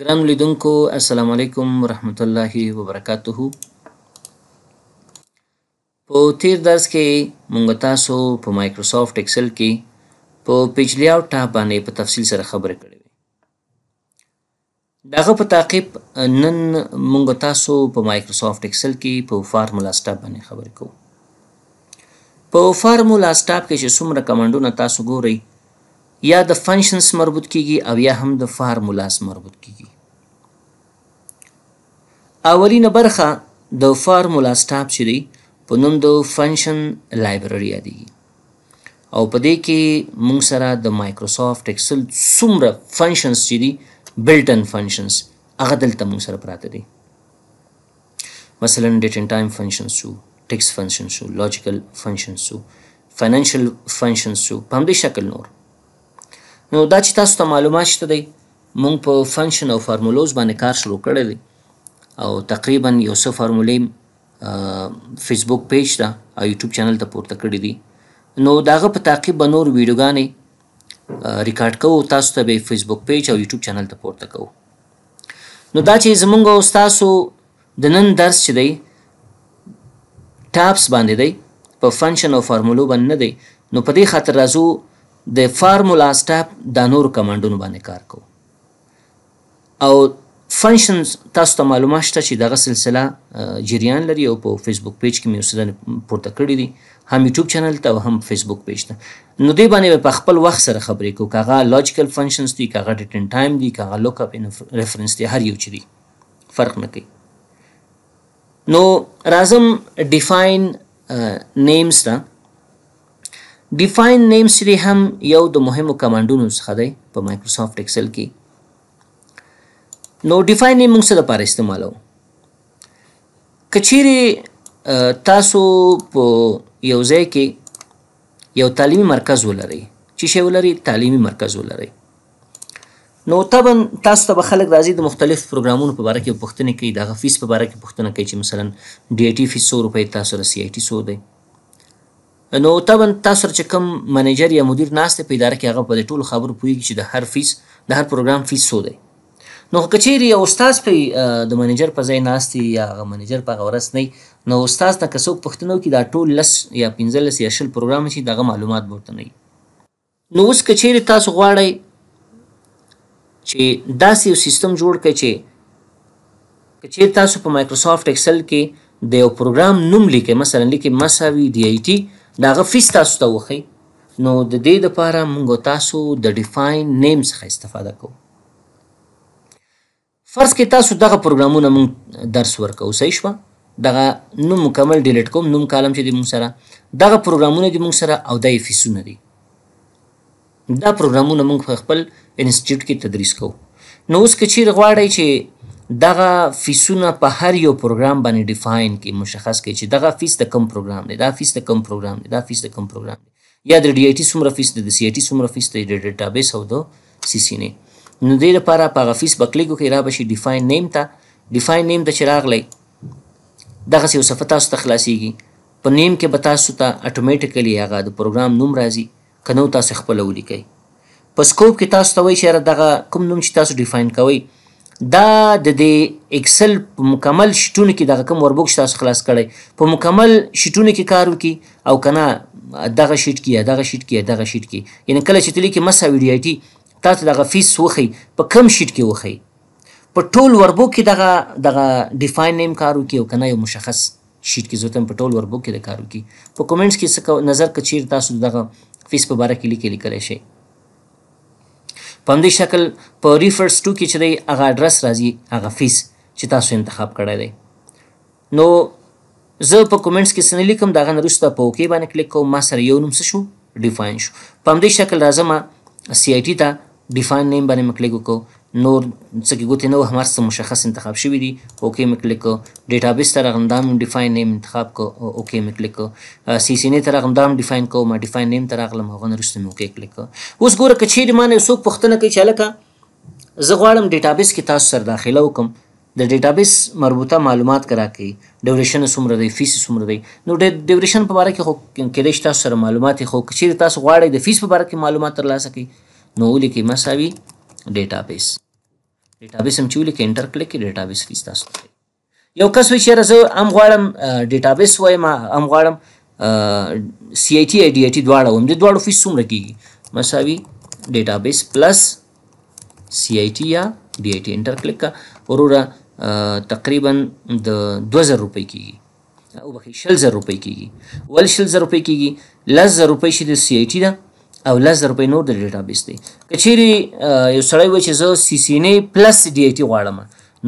ګران لیدونکو السلام علیکم ورحمت الله وبرکاتهو په تیر درس کې مونږ تاسو په مایکروسافټ ایکسل کې په پیج لیاوټ ټاب باندې په تفصیل سره خبرې کړې داغه په تعقیب نن مونږ تاسو په مایکروسافټ ایکسل کې په فارمولا سټاب باندې خبرې کوو په فارمولا سټاب کې چې څومره کمانډونه تاسو ګورئ یا د فنکشنز مربوط کیږي او یا هم د فارمولاس مربوط کیږي اولینه برخه د فارمولا سټاپ چې دی په نوم د فنکشن لایبرري یادېږي او په دې کې موږ سره د مایکروسافټ اکسل څومره فنکشنز چې دي بلټ ان فنکشنز هغه دلته موږ سره پراته دي مثلا ډیټ ان ټایم فنکشن شو ټیکس فنکشن شو لوجیکل فنکشن شو فاینانشل فنکشن شو په همدې شکل نور نو دا چې تاسو ته معلومات شته دی مونږ په فنکشن او فارمولوز باندې کار شروع کړی دی او تقریبا یو څه فارمولې فیسبوک پیج ته او یوټیوب چینل ته پورته کړی دي نو داغه په تعقیب به نور ویډیوګانې ریکارډ کوو تاسو ته به فیسبوک پیج او یوټیوب چینل ته پورته کوو نو دا چې زمونږ او تاسو د نن درس چې دی ټاپس باندې دی په فنکشن او فارمولو باندې نه دی نو په دې خاطر راځو د فارمولا سټاپ د نور کمانډونو باندې کار کو او فنکشنز تاسو ته معلومه شته چې دغه سلسله جریان لري او په فیسبوک پیج کې مې اوسدنه پورته کړې دي هم یوټیوب چینل ته او هم فیسبوک پیج ته نو دې باندې په خپل وخت سره خبرې کو کاغه لوجیکل فنکشنز دي کاغه ریټن ټایم دي کاغه لوک اپ ان ریفرنس دي هر یو چي دي فرق نه کوي نو رازم ډیفاین نیمز ته ډیفاین نیم سری هم یو د مهمو کمانډونو څخه دی په مایکروسافټ ایکسل کې نو ډیفاین نیم موږ څه لپاره استعمالو کچېری تاسو په یو ځای کې یو تعلیمي مرکز ولرئ چې شی ولرئ تعلیمي مرکز ولرئ نو طبعا تاسو ته خلک راځي د مختلف پروګرامونو په اړه کې پوښتنه کوي د غفیس په اړه کې پوښتنه کوي چې مثلا ډی ای ټی فیس 100 روپۍ تاسو رسې ای ټی 100 دی نو طبعا تاسو چې کوم منیجر یا مدیر ناست په اداره کې هغه په ټولو خبرو پوهیږي چې د هر فیس د هر پروګرام فیس څو دی نو کچېری یو استاد په د منیجر په ځای ناست یا هغه منیجر په غوړس نه نو استاد ته کسو پښتنو کې دا ټول لس یا 15 یا شل پروګرام شي دغه معلومات ورته نه نو اوس کچېری تاسو غواړئ چې داسې یو سیستم جوړ کړئ چې کچېری تاسو په مایکروسافټ ایکسل کې د یو پروګرام نوم لیکئ مثلا لیکئ مساوي ډی آی ټی داغه فیس تاسو ته وخی نو د دې لپاره موږ تاسو د ډیفاین نیم څخه استفاده کوو فرض کې تاسو دغه پروګرامونه موږ درس ورکو صحیح شو دغه نوم مکمل ډیلیټ کوم نوم کالم چې د موږ سره دغه پروګرامونه د موږ سره او د فیسونه دي دا پروګرامونه موږ په خپل انسټیټیوټ کې تدریس کوو نو اوس که چیرې غواړئ چې دغه فیسونه په هر یو پروګرام باندې ډیفاین کې مشخص کې چې دغه فیس د کم پروګرام دی دا فیس د کم پروګرام دی دا فیس د کم پروګرام دی یا د ډی آی ټی څومره فیس دی د سی آی ټی څومره فیس دی د ډیټابیس او د سی سی نه نو دې لپاره په غفیس بکلیګو کې را بشي ډیفاین نیم ته ډیفاین نیم د چراغ لې دغه یو صفه تاسو ته خلاصيږي په نیم کې به تاسو ته اتوماتیکلی هغه د پروګرام نوم راځي کنو تاسو خپل ولیکي په سکوپ کې تاسو ته وایي چې دغه کوم نوم چې تاسو ډیفاین کوئ دا د دې اکسل په مکمل شټون کې دغه کوم وربوک تاسو خلاص کړئ په مکمل شټون کې کار وکي او کنه دغه شټ کې دغه شټ کې دغه شټ کې یعنی کله چې تلې کې مسا ویډیټی تاسو دغه فیس وخی په کم شټ کې وخی په ټول وربوک کې دغه دغه ډیفاین نیم کار وکي او کنه یو مشخص شیټ کې زوتم په ټول وربوک کې د کار وکي په کومنټس کې نظر کچیر تاسو دغه فیس په باره کې لیکلی کلی شئ په همدې شکل په ریفرس ټو کې چې دی هغه اډرس راځي هغه فیس چې تاسو انتخاب کړی دی نو زه په کومنټس کې سن لیکم داغه نرسته په اوکی باندې کلیک کوم ما سره یو نوم شو ډیفاین شو په همدې شکل راځم سی آی ټی ته ډیفاین نیم باندې مې کلیک وکړو نور څه کې ګوتې نه وهم هر څه مشخص انتخاب شوي دي اوکې مې کلیک کړو ډیټابیس ته راغلم ډیفاین نیم انتخاب کو اوکې مې کلیک کړو سی سینې ته راغلم ډیفاین کوم ډیفاین نیم ته راغلم هغه وروسته مې اوکې کلیک کړو اوس ګوره که چیرې ما نه څوک پوښتنه کوي چې هلکه زه غواړم ډیټابیس کې تاسو سره داخله وکړم د ډیټابیس مربوطه معلومات کرا کوي ډیوریشن څومره دی فیس څومره دی نو د ډیوریشن په اړه کې خو کېدای شي تاسو سره معلومات خو چیرې تاسو غواړئ د فیس په اړه کې معلومات ترلاسه کړئ نو ولیکئ مساوي ډیټابیس ډیټابیس هم چې ولیکئ انټر کلیک کړئ ډیټابیس راځي تاسو ته یو کس وایي چېرې زه هم غواړم ډیټابیس وایم هم غواړم سی آی ټي آی ډي آی ټي دواړه وایم د دواړو فیس څومره کېږي مساوي ډیټابیس پلس سی آی ټي یا ډي آی ټي انټر کلیک کا وروره تقریبا د 2000 روپۍ کېږي او بخې شل زر روپۍ کېږي ول شل زر روپۍ کېږي لس زر روپۍ چې د سی آی ټي ده او لس زره روپۍ نور د ډیټابیس دی که چیرې یو سړی وایي چې زه سی سینی پلس ډي آی ټي غواړم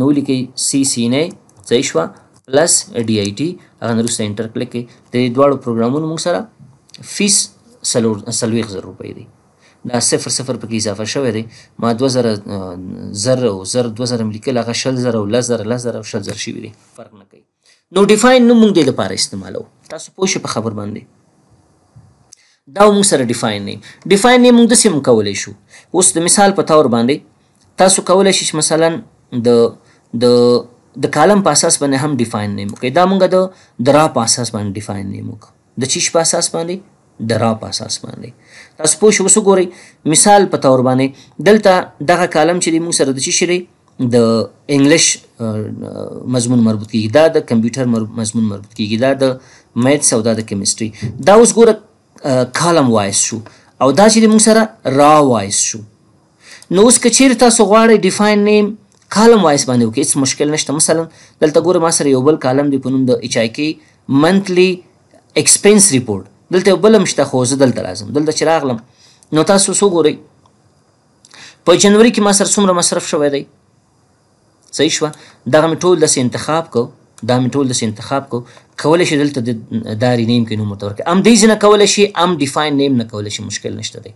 نو ولیکئ سی سینی صحیح شوه پلس ډي آی ټي هغه نه وروسته انټر کلیک کړئ د دې دواړو پروګرامونو موږ سره فیس سلور سلویښت زره روپۍ دی دا صفر صفر پکې اضافه شوی دی ما دوه زره زر او زر دوه زره مې لیکل هغه شل زره او لس زره لس زره او شل زره شوي دی فرق نه کوي نو ډیفاین نوم موږ دې لپاره استعمالوو تاسو پوه شئ په خبر باندې دا موږ سره ډیفاین نیم ډیفاین نیم موږ د سیم کولای شو اوس د مثال په تور باندې تاسو کولای شئ مثلا د د د کالم په اساس باندې هم ډیفاین نیم وکړئ دا موږ د درا په اساس باندې ډیفاین نیم وکړو د چیش په اساس باندې درا په اساس باندې تاسو پوه شو اوس وګورئ مثال په تور باندې دلته دغه کالم چې موږ سره د چی شری د انګلیش مضمون مربوط کیږي دا د کمپیوټر مضمون مربوط کیږي دا د میتس او دا د کیمستري دا اوس ګوره کالم وایس شو او دا چې موږ سره را وایس شو نو اوس که چیرې تاسو غواړئ ډیفاین نیم کالم وایس باندې وکړئ هیڅ مشکل نشته مثلا دلته ګوره ما سره یو بل کالم دی په نوم د ایچ آی کې منتلی اکسپینس ریپورټ دلته بل مشته خو زه دلته لازم دلته چې راغلم نو تاسو سو ګورئ په جنوري کې ما سره څومره مصرف شوی دی صحیح شوه دغه مې ټول داسې انتخاب کو دا مې ټول داسې انتخاب کو کولی شي دلته د داري نیم کې نوم ورته ورکړي ام دې ځینه کولی شي ام ډیفاین نیم نه کولی شي مشکل نشته دی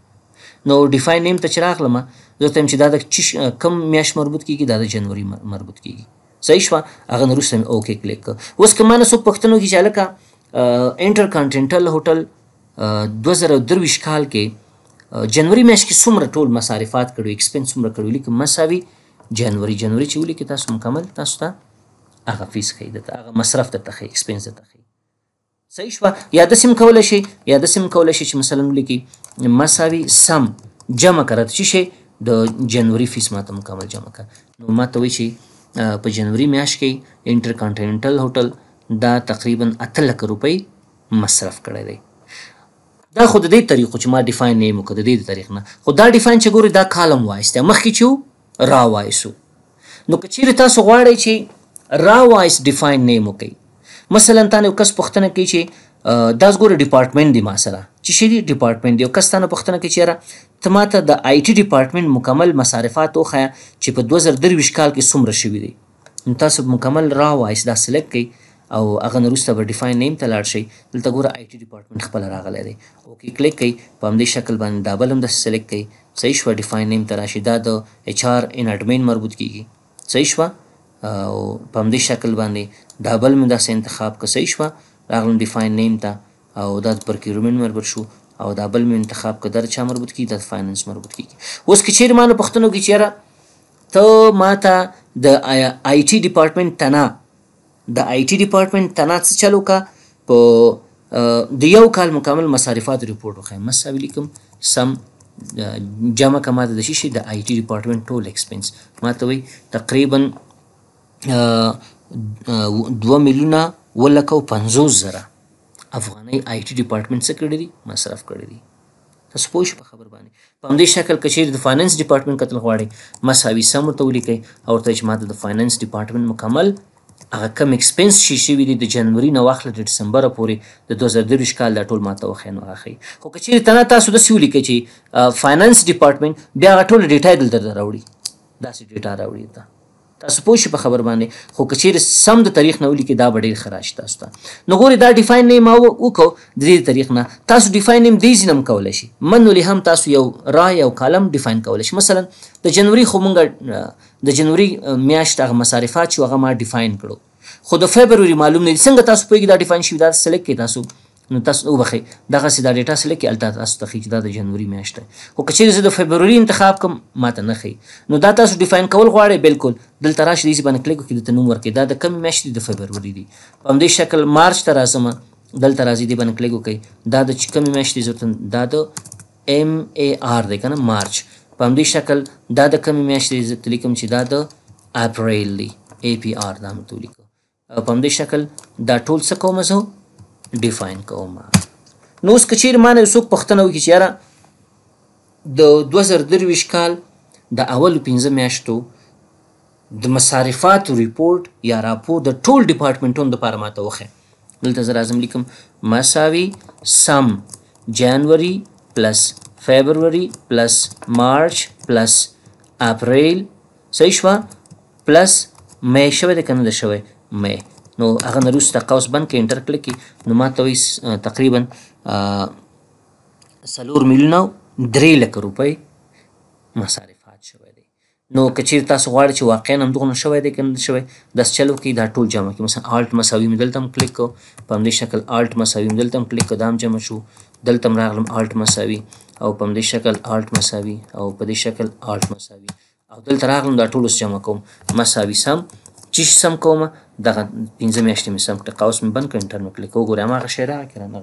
نو ډیفاین نیم ته چې راغلم زه ورته چې دا د چې کم میاشت مربوط کیږي دا د جنوري مربوط کیږي صحیح شوه هغه نه وروسته مې اوکې کلیک کړ اوس که ما نه څوک پوښتنه وکړي چې هلکه انټر کانټینټل هوټل دوه زره درویشت کال کې جنوري میاشت کې څومره ټول مصارفات کړو اکسپنس څومره کړو لیکن مساوي جنوري جنوري چې ولیکي تاسو مکمل تاسو ته هغه فیس کوي د هغه مصرف د تخې ایکسپنس د تخې صحیح شو یا د سیم کول شي یا د سیم کول شي چې مثلا لیکي مساوي سم جمع کړه چې شي د جنوري فیس ماته مکمل جمع کړه نو ماته وی شي په جنوري میاشت کې انټر کانټیننټل هوټل دا تقریبا 8 لک روپۍ مصرف کړی دی دا خو د دې طریقو چې ما ډیفاین نه مو کړ د دې طریق نه خو دا ډیفاین چې ګوري دا کالم وایسته مخکې چې را وایسو نو که چیرې تاسو غواړئ چې را وایس ډیفاین نیم وکي مثلا تاسو کس پښتنه کوي چې داس ګوره ډپارټمنټ دی ما سره چې شری ډپارټمنټ دی او کس تاسو پښتنه کوي چې را ته ماته د آی ټی ډپارټمنټ مکمل مصارفات وخیا چې په 2023 کال کې څومره شوی دی تاسو مکمل را وایس دا سلیکټ کړئ او هغه نرسته به ډیفاین نیم ته لاړ شي دلته ګوره آی ټی ډپارټمنټ خپل راغلی دی اوکې کلیک کړئ په همدې شکل باندې دا بل هم داسې سلیکټ کړئ صحیح شوه ډیفاین نیم ته راشي دا د اچ آر ان اډمین مربوط کیږي صحیح شوه او په همدې شکل باندې دا بل مې داسې انتخاب که صحیح شوه راغلم ډیفاین نیم ته او دا پر کیرومن مربوط شو او دا بل مې انتخاب که در چا مربوط کی د فایننس مربوط کیږي اوس که چیرې ما نه پوښتنه وکړي چېره ته ما ته د آی ټي ډپارټمنټ تنا د آی ټي ډپارټمنټ تنا څه چلو کا په د یو کال مکمل مصارفات ریپورت وخایم مساوي لیکم سم جمع کما د شي شي د آی ټي ډپارټمنټ ټول ایکسپنس ماته وي تقریبا دوه میلیونه اووه لکه او پنځوس زره افغانۍ آی ټي ډپارټمنټ څه کړي دي مصرف کړي دي تاسو پوه شئ په خبر باندې په همدې شکل که چیرې د فاینانس ډپارټمنټ کتل غواړئ مساوي سم ورته ولیکئ او ورته چې ماته د فاینانس ډپارټمنټ مکمل هغه کم اکسپنس چې شوي دي د جنوري نه واخله د ډسمبره پورې د 2023 کال دا ټول ماته وښیي نو هغه ښیي خو که چیرې تنه تاسو داسې ولیکئ چې فاینانس ډپارټمنټ بیا هغه ټوله ډیټا یې دلته راوړي داسې ډیټا راوړي ته تاسو پوه شئ په خبر باندې خو کچیر سم د تاریخ نه ولیکي دا به ډیر خراج تاسو ته نو ګوري دا ډیفاین نیم او وکړو د دې تاریخ نه تاسو ډیفاین نیم دیز نم کولای شي من ولې هم تاسو یو را یو کالم ډیفاین کولای شي مثلا د جنوري خو مونږ د جنوري میاشت هغه مصارفات چې هغه ما ډیفاین کړو خو د فبروري معلوم نه څنګه تاسو په کې دا ډیفاین شوی دا سلیکټ کې تاسو نو تاسو وبخي دغه سي دا ډیټا سلیک کې الته تاسو ته چې دا د جنوري میاشت او کچېره زه د فبروري انتخاب کوم ماته نه خي نو دا تاسو ډیفاین کول غواړئ بالکل دلته راشي دې باندې کلیک وکړئ د نوم ورکې دا د کم میاشت د فبروري دی په همدې شکل مارچ ته راځم دلته راځي دې باندې کلیک وکړئ دا د کم میاشت ضرورت دا د ام ای آر دی کنه مارچ په همدې شکل دا د کم میاشت ضرورت لیکم چې دا د اپریل دی ای پی آر دا هم تولیکو په همدې شکل دا ټول څه کوم زه ډیفاین کوم نو اوس کچیر معنی څوک پښتنه وکړي چې یاره د 2023 کال د اول 15 میاشتو د مصارفات ریپورت یا راپور د ټول ډپارټمنټونو لپاره ماته وخه دلته زه راځم لیکم مساوي سم جنوري پلس فبروري پلس مارچ پلس اپریل صحیح شوه پلس مې شوه د کنه د شوه مې نو هغه نه وروسته قوس بند کې انټر کلیک کې نو ماته وایي تقریبا څلور میلیونه درې لکه روپۍ مصارفات شوی دی نو کچیر تاسو غواړئ چې واقعا همدغه نه شوی دی که نه شوی داس چلو کې دا ټول جمع کې مثلا الټ مساوي مې دلته هم کلیک کو په همدې شکل الټ مساوي مې دلته هم کلیک کو دا هم جمع شو دلته هم راغلم الټ مساوي او په همدې شکل الټ مساوي او په دې شکل الټ مساوي او دلته راغلم دا ټول اوس جمع کوم مساوي سم چې سم کوم دغه پنځه میاشتې مې سم کړې قوس مې بند کړ انټر مې کلیک وګورې هماغه شی راغی که نه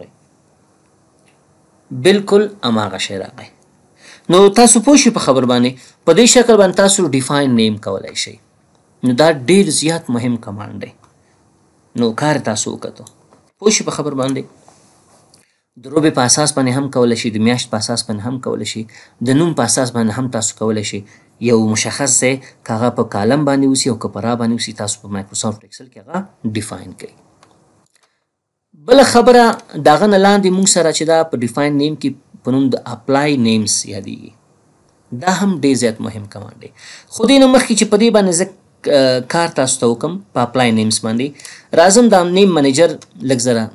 بالکل هماغه شی راغی نو تاسو پوه شئ په خبر باندې په دې شکل باندې تاسو ډیفاین نیم کولی شئ نو دا ډیر زیات مهم کمانډ دی نو کار تاسو وکړو پوه شئ په خبر باندې د روبې په اساس باندې هم کولی شي د میاشت په اساس باندې هم کولی شي د نوم په اساس باندې هم تاسو کولی شي یو مشخص ځای که هغه په کالم باندې اوسي او که په را باندې اوسي تاسو په مایکروسافټ اکسل کې هغه ډیفاین کړئ بله خبره د هغه نه لاندې موږ سره چې دا په ډیفاین نیم کې په نوم د اپلای نیمز یادیږي دا هم ډېر زیات مهم کمانډ دی خو دې نه مخکې چې په دې باندې زه کار تاسو ته وکم په اپلای نیمز باندې راځم دا نیم منیجر لږ زره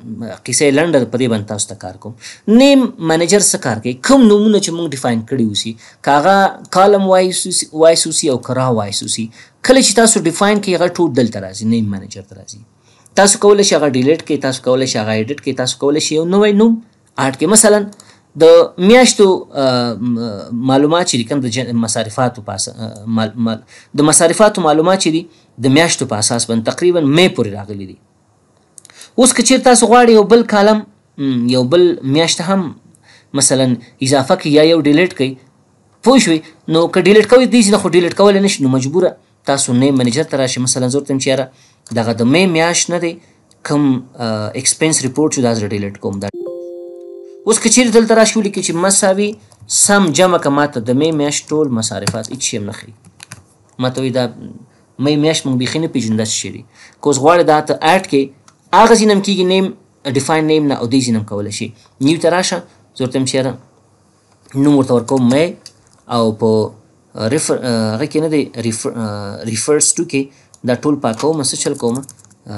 کیسه لنډر په دې باندې تاسو ته کار کوم نیم منیجر څه کار کوي کوم نومونه چې موږ ډیفاین کړي وسی کاغه کالم وایس وسی او کرا وایس وسی کله چې تاسو ډیفاین کړئ هغه ټول دلته راځي نیم منیجر ته راځي تاسو کولای شئ هغه ډیلیټ کړئ تاسو کولای شئ هغه ایډیټ کړئ تاسو کولای شئ یو نوې نوم اډ کې مثلا د میاشتو معلومات چې کوم د مصارفاتو پاس د مصارفاتو معلومات چې دي د میاشتو په اساس باندې تقریبا مې پورې راغلي دي اوس که چیر تاسو غواړئ یو بل کالم یو بل میاشت هم مثلا اضافه کی یا یو ډیلیټ کی پوه شوي نو که ډیلیټ کوي دی چې خو ډیلیټ کولی نه شي نو مجبوره تاسو نه منیجر ته راشئ مثلا زور تم چې یاره دغه د مې میاشت نه دی کوم اکسپینس ریپورټ چې دا زه ډیلیټ کوم دا اوس کچیر دلته راشي ولیکئ چې مساوي سم جمع که ماته د مې میاشت ټول مصارفات هېڅ شی هم نه ښیي ماته وایي دا مې میاشت موږ بیخي نه پېژنو داسې شی دی که اوس غواړې دا ته ایډ کړې هغه ځین هم کېږي نیم ډیفاین نیم نه او دې ځین هم کولی شي نیو ته راشه زه ورته هم چېره نوم ورته ورکوم مې او په ریفر هغه کې نه دی ریفرس ټو کې دا ټول پاکوم څه چل کوم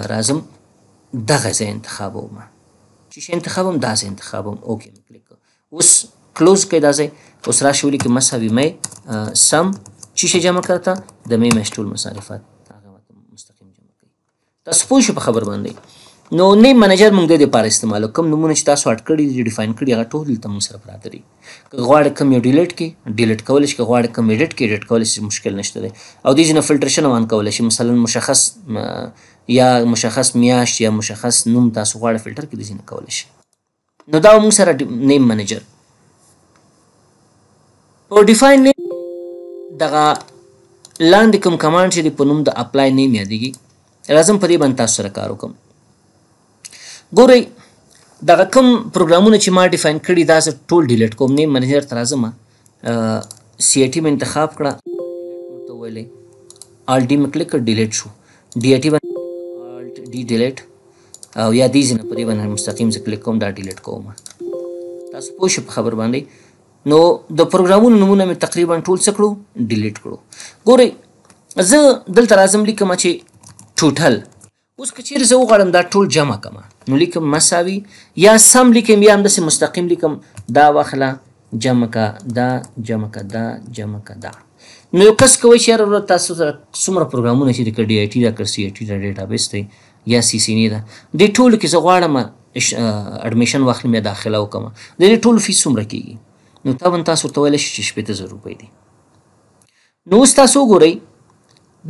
راځم دغه ځای انتخابوم چې شی انتخابوم داسې انتخابوم اوکې مې کلیک اوس کلوز کړئ داسې اوس راشي ولیکئ مذهبي مې سم چې شی جمع کرتا د مې مش ټول مصارفات هغه مستقیم جمع کوي تاسو پوه شئ په خبر باندې نو نیم منیجر موږ د دې لپاره استعمالو کوم نمونه چې تاسو اډ کړی دي ډیفاین کړی هغه ټول دلته موږ سره پراته دي که غواړئ کوم یو ډیلیټ کړي ډیلیټ کولی شي که غواړئ کوم ایډیټ کړي ایډیټ کولی شي مشکل نشته دی او دې ځینې فلټریشن هم ان کولی شي مثلا مشخص یا مشخص میاشت یا مشخص نوم تاسو غواړئ فلټر کې د ځینې کولی شي نو دا موږ سره نیم منیجر او ډیفاین نیم دغه لاندې کوم کمانډ چې دی په نوم د اپلای نیم یادېږي راځم په دې باندې تاسو سره کار وکړم ګورئ دغه کوم پروګرامونه چې ما ډیفاین کړي دا زه ټول ډیلیټ کوم نیم منیجر ته راځم سی ای ټي مې انتخاب کړه ورته وویلې الډي مې کلیک کړ ډیلیټ شو ډی ای ټي دی ډیلیټ او یا دې ځنه پرې باندې مستقیم ځکه کلیک کوم دا ډیلیټ کوم تاسو پوه شئ په خبر باندې نو د پروګرامونو نمونه مې تقریبا ټول څه کړو ډیلیټ کړو ګورئ زه دلته راځم لیکم چې ټوټل اوس که چیرې زه وغواړم دا ټول جمع کړم نو لیکم مساوي یا سم لیکم یا همداسې مستقیم لیکم دا واخله جمع کا دا جمع کا دا جمع کا دا نو یو کس کوی چې یاره تاسو سره څومره پروګرامونه چې د ډي آی ټي دا کړ سی آی ټي دا ډیټابیس دی یا سی سینی ده د ټولو کې زه غواړم اډمیشن واخلم یا داخله وکم د دې ټولو فیس څومره کیږي نو طبعا تاسو ورته ویلی شئ چې شپېته زره روپۍ دي نو اوس تاسو وګورئ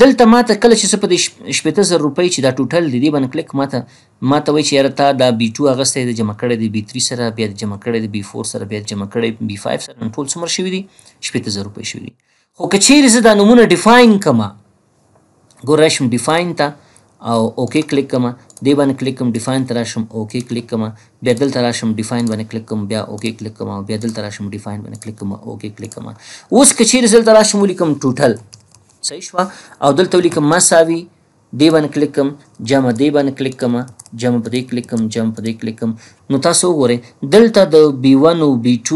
دلته ماته کله چې څه په دې شپېته زره روپۍ چې دا ټوټل دی دې باندې کلیک ماته ماته وایي چې یاره تا دا بي ټو اخیستی دی جمع کړی دی بي تھري سره بیا جمع کړی دی بي فور سره بیا جمع کړی بي فایف سره ټول څومره شوي دي شپېته زره روپۍ شوي دي خو که چیرې زه دا نومونه ډیفاین کړم ګور راشم ډیفاین ته او اوکی کلیک کوم دی باندې کلیک کوم ډیفاین ته راشم اوکی کلیک کوم بیا دلته راشم ډیفاین باندې کلیک کوم بیا اوکی کلیک کوم بیا دلته راشم ډیفاین باندې کلیک کوم اوکی کلیک کوم اوس کچیر دلته راشم ولیکم ټوټل صحیح شو او دلته ولیکم مساوي دی باندې کلیک کوم جمع دی باندې کلیک کوم جمع په دې کلیک کوم جمع په دې کلیک کوم نو تاسو وګورئ دلته د B1 او B2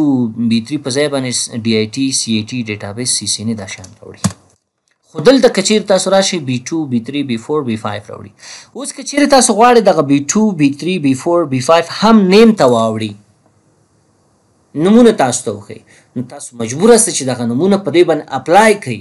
B3 په ځای باندې DIT CAT ډیټابیس CCN دا شان راوړي خو دلته کچیر تاسو راشي b2 b3 b4 b5 راوړي اوس کچیر تاسو غواړئ دغه b2 b3 b4 b5 هم نیم ته واوړي نمونه تاسو ته وښي نو تاسو مجبور یاست چې دغه نمونه په دې باندې اپلای کړئ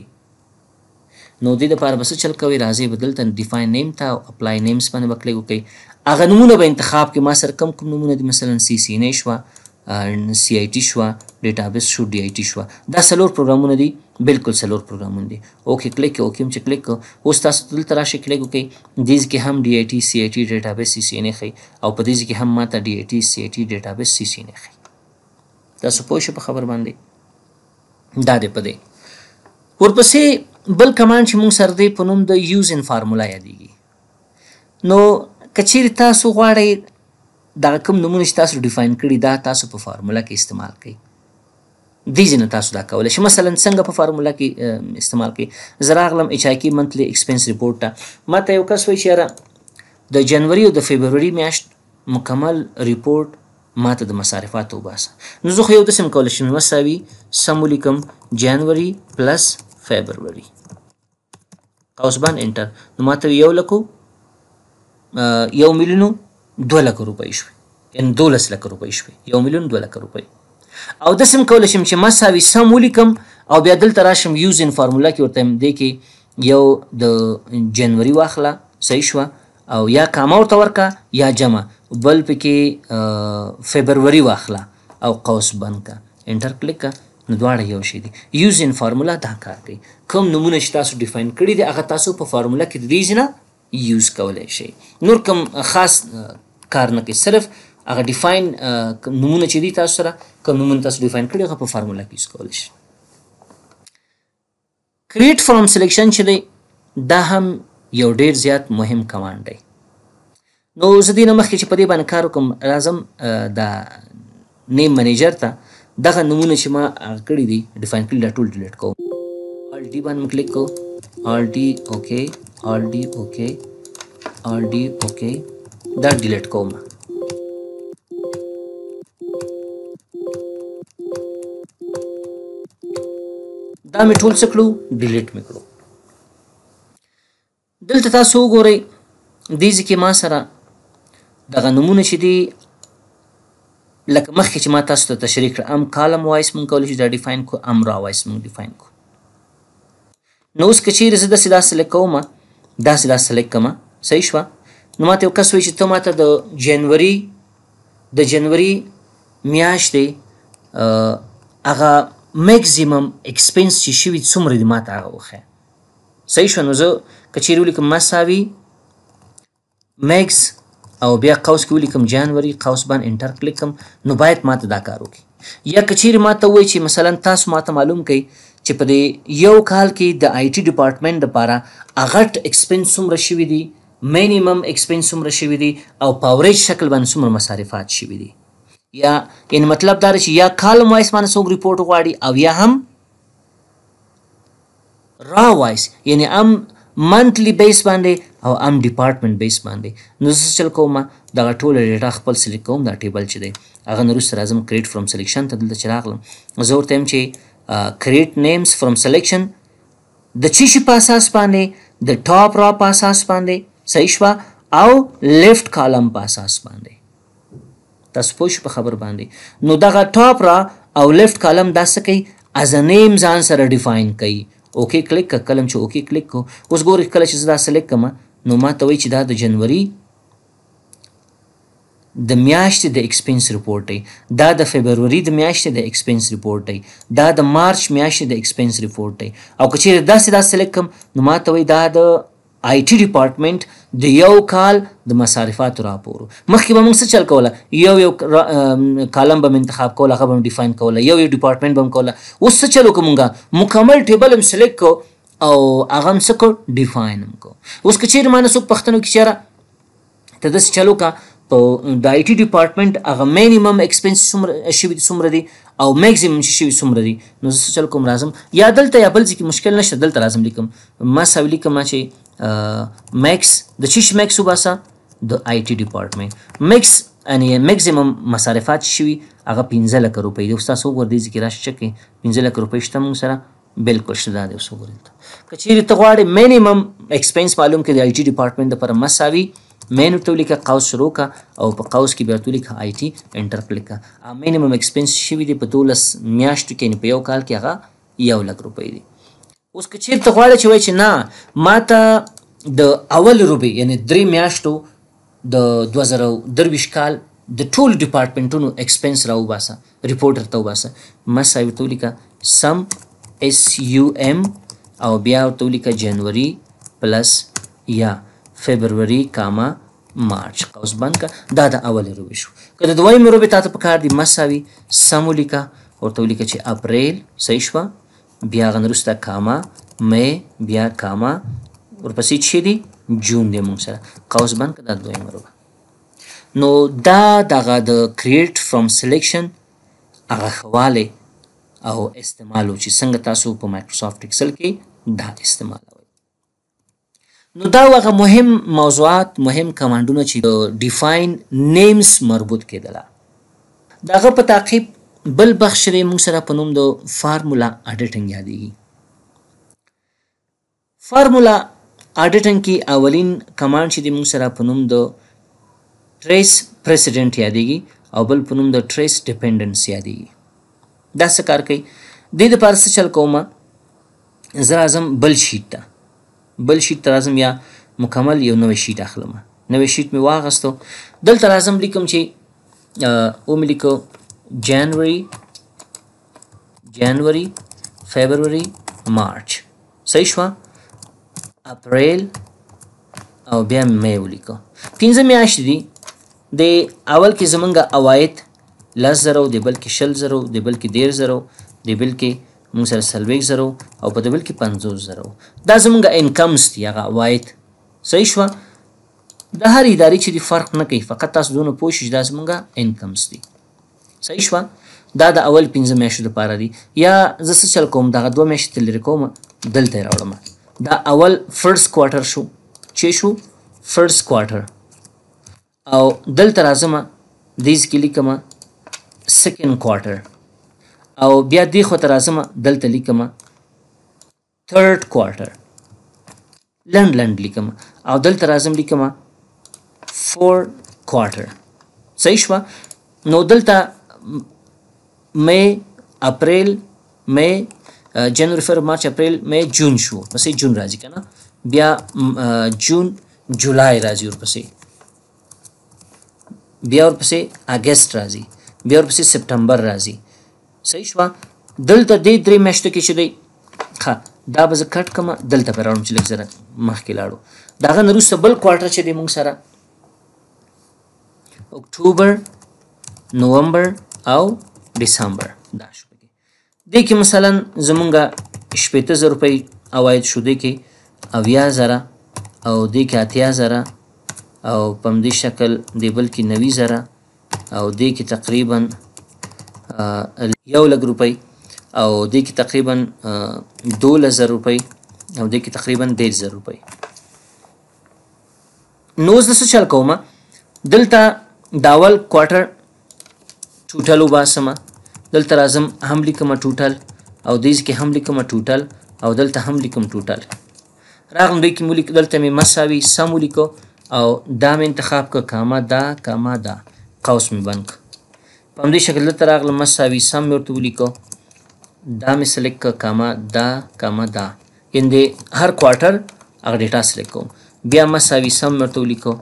نو دې لپاره بس چل کوي راځي بدل ته ډیفاین نیم ته اپلای نیمز باندې وکړئ هغه نمونه به انتخاب کې ما سره کم کوم نمونه دي مثلا سی سینې شوه سی آی ټي شو ډیټابیس شو ډی آی ټي شو دا څلور پروګرامونه دي بالکل څلور پروګرامونه دي اوکې کلیک اوکې چې کلیک اوس تاسو دلته راشي کلیک وکړئ دیز کې هم ډی آی ټي سی آی ټي ډیټابیس سی سی ان ښي او په دیز کې هم ماته ډی آی ټي سی آی ټي ډیټابیس سی سی ان ښي تاسو پوه شئ په خبر باندې دا دې پدې ورپسې بل کمانډ چې موږ سره دی په نوم د یوز ان فارمولا یادېږي نو کچیر تاسو غواړئ دغه کوم نمونه چې تاسو ډیفاین کړي دا تاسو په فارموله کې استعمال کړئ دی ځنه تاسو دا کولی شئ مثلا څنګه په فارموله کې استعمال کړئ زه راغلم ایچ آی کې منتلی اکسپینس ریپورټ ته ما ته یو کس وایي چې یاره د جنوري او د فبروري میاشت مکمل ریپورټ ما ته د مصارفات وباسه نو زه خو یو داسې هم کولی شم مساوي سم ولیکم جنوري پلس فبروري قوس بند انټر نو ما ته یو لکو یو میلیونو دوه لکه روپۍ شوې یعنې دولس لکه روپۍ شوې یو میلیون دوه لکه روپۍ او داسې هم کولی شم چې مساوي سم ولیکم او بیا دلته راشم یوزن فارموله کې ورته دې کې یو د جنوري واخله صحیح شوه او یا کامه ورته ورکه یا جمع بل پکې فبروري واخله او قوس بند کا انټر کلیک کا نو دواړه یو شی دي یوز ان فارمولا دا کار کوي کوم نمونه چې تاسو ډیفاین کړی دی هغه تاسو په فارمولا کې د دې ځنه یوز کولی شئ نور کوم خاص کار نه کوي صرف هغه ډیفاین نمونه چې دی تاسو سره کوم نمونه تاسو ډیفاین کړی هغه په فارمولا کې یوز کول شي create from selection چې دی دا هم یو ډیر زیات مهم کمانډ دی نو زه دینه مخکې چې په دې باندې کار وکم راځم د نیم منیجر ته دغه نمونه چې ما کړی دی ډیفاین کړی دا ټول ډیلیټ کوم آل ډي باندې کلیک کوم آل ډي اوکې آل ډي اوکې آل ډي اوکې دا ډیلیټ کوم دا می ټول څه کړو ډیلیټ می کړو دلته تاسو وګورئ دې ځکه ما سره دغه نمونه چې دی لکه مخکې چې ما تاسو ته تشریح کړ ام کالم وایس مونږ کولی شو دا ډیفاین کو ام را وایس مونږ ډیفاین کو نو اوس که چیرې زه داسې دا سلیک کوم داسې دا سلیک کوم صحیح شوه نو ماته یو کس وایي چې ته ماته د جنوري د جنوري میاشتې هغه میکزیمم اکسپنس چې شوي څومره دي ماته هغه وښیه صحیح شو نو زه که چیرې ولیکم مساوي میکس او بیا قوس کې ولیکم جنوري قوس باندې انټر کلیک کړم نو باید ماته دا کار وکړي یا که چیرې ماته وایي چې مثلا تاسو ماته معلوم کړئ چې په یو کال کې د آی ټي ډپارټمنټ لپاره اغټ اکسپنس څومره شوي دي مینیمم اکسپنس څومره شوی دی او په اوریج شکل باندې څومره مصارفات شوی دی یا یعنی مطلب دا چې یا کالم وایس باندې څوک ریپورت غواړي او یا هم را وایس یعنی ام منتلی بیس باندې او ام ډپارټمنټ بیس باندې نو زه چل کوم دا ټول ډیټا خپل سلیکټ کوم دا ټیبل چې دی هغه نو سره اعظم کریټ فرام سلیکشن ته دلته چراغلم زه ورته هم چې کریټ نیمز فرام سلیکشن د چی شي په اساس باندې د ټاپ را په اساس باندې صحیح شوه او لیفت کالم په اساس باندې تاسو پوه په خبر باندې نو دغه ټاپ را او لیفت کالم دا څه کوي از ا نیم ځان سره ډیفاین کوي اوکې کلیک کلم چې اوکې کلیک کو اوس ګورئ کله چې دا سلیک کوم نو ما ته وایي چې دا د جنوري د میاشتې د ایکسپنس رپورټ دی دا د فبروري د میاشتې د ایکسپنس رپورټ دی دا د مارچ میاشتې د ایکسپنس رپورټ دی او که چیرې داسې دا سلیکټ کړم نو ماته وایي دا د آی ټی ډپارټمنټ د یو کال د مصارفاتو راپور مخکې به موږ څه چل کوله یو یو کالم به انتخاب کوله هغه به ډیفاین کوله یو یو ډپارټمنټ به کوله اوس څه چلو کومګه مکمل ټیبل هم سلیکټ کو او هغه هم څه کو ډیفاین هم کو اوس که چیرې مانه څوک پښتنو کې چیرې ته داسې چلو کا په د آی ټی ډپارټمنټ هغه مینیمم ایکسپنس څومره شي څومره دي او ماکسیمم چې شي څومره دي نو څه چل کوم راځم یا دلته یا بل ځکه مشکل نشته دلته راځم لیکم ما سوي لیکم چې میکس د چی شي میکس وباسه د آی ټی ډپارټمنټ میکس ان میکزیمم مصارفات شوي هغه 15 لک روپۍ دی استاد وګور دی ذکر راشه چې 15 لک روپۍ شته موږ سره بالکل شته دی اوس وګورئ کچېری ته غواړې مینیمم ایکسپنس معلوم کړي د آی ټی ډپارټمنټ لپاره مساوي مینو ته ولیکه قوس شروع کا او په قوس کې بیا ته ولیکه آی ټی انټر پلیک کا مینیمم ایکسپنس شوي دی په 12 میاشتو کې نه په یو کال کې هغه یو لک روپۍ دی اوس که چیرته غواړي چې وای چې نه ماته د اول روبي یعنی درې میاشتو د 2023 کال د ټول ډپارټمنټونو ایکسپنس راوباسه ریپورټر ته وباسه ما سایو ته ولیکه سم اس یو ام او بیا ورته ولیکه جنوري پلس یا فبروري کاما مارچ قوس بند کا دا د اول روبي شو که د دویم روبي تاسو په کار دی مساوي سم ولیکه ورته ولیکه چې اپریل صحیح شوه بیا غنرسته کاما مې بیا کاما ورپسې چې دی جون دی مونږ سره قوس بند کړه دویم مربع نو دا دغه د کریټ فرام سلیکشن هغه خواله او استعمالو چې څنګه تاسو په مایکروسافټ ایکسل کې دا استعمالوي نو دا هغه مهم موضوعات مهم کمانډونه چې ډیفاین نیمز مربوط کېدله دغه په تعقیب بل بخش دی موږ سره په نوم د فارمولا اډیټنګ یادېږي فارمولا اډیټنګ کې اولین کمانډ چې دی موږ سره په نوم د ټریس پریسیډنټ یادېږي او بل په نوم د ټریس ډیپندنس یادېږي دا څه کار کوي دې دپاره څه چل کومه زه راځم بل شیټ ته بل شیټ ته راځم یا مکمل یو نوی شیټ اخلم نوی شیټ مې واغستو دلته راځم لیکم چې او مې لیکو जनवरी जनवरी फेब्रुवरी مارچ صحیح شو اپریل او بیا مې ولیکو پنځه میاشتې دي د اول کې زمونږ عواید لس زره د بل کې شل زره د بل کې ډېر زره د بل کې موږ سره سلویک زره او په د بل کې پنځوس زره دا زمونږ انکمز دي هغه عواید صحیح شو د هر ادارې چې دی فرق نه کوي فقط تاسو دونه پوه شئ چې دا زمونږ انکمز دي صحیح شوه دا د اول پنځه میاشتو لپاره دي یا زه څه چل کوم دغه دوه میاشتې لرې کوم دلته یې راوړم دا اول فرست کوارټر شو چې شو فرست کوارټر او دلته راځم دیز کې لیکم سیکنډ کوارټر او بیا دې خو ته راځم دلته لیکم تھرد کوارټر لند لند لیکم او دلته راځم لیکم فور کوارټر صحیح شوه نو دلته مې اپریل مې جنوري فبرवरी مارچ اپریل مې جون شو پسې جون راځي کنه بیا جون جولای راځي ورپسې بیا ورپسې اگست راځي بیا ورپسې سپتمبر راځي صحیح شو دلته دې درې میاشتو کې شې دی ښه دا به زه کټ کړم دلته به راوړم چې لږ زره مخکې لاړو د هغه نه وروسته بل کوارټر چې دی موږ سره اکتوبر نومبر او ډسمبر دا شو دې کې مثلا زمونږه شپېته زره روپۍ عواید شو دې کې اویا زره او دې کې اتیا زره او په همدې شکل دې بل کې نوي زره او دې کې تقریبا یو لک روپۍ او دې کې تقریبا دولس زره روپۍ او دې کې تقریبا دېرش زره روپۍ نو زه څه چل کوم دلته د اول کوارټر ټوټل وباسم دلته راځم هم لیکم ټوټل او دیز کې هم لیکم ټوټل او دلته هم لیکم ټوټل راغلم دوی کې مو دلته مې مساوي سم ولیکو او دا مې انتخاب که کاما دا کاما دا قوس مې بند که په همدې شکل دلته راغلم مساوي سم مې ورته ولیکو دا مې سلیکټ که کاما دا کاما دا ان دې هر کوارټر هغه ډیټا سلیکټ کوم بیا مساوي سم مرته ولیکو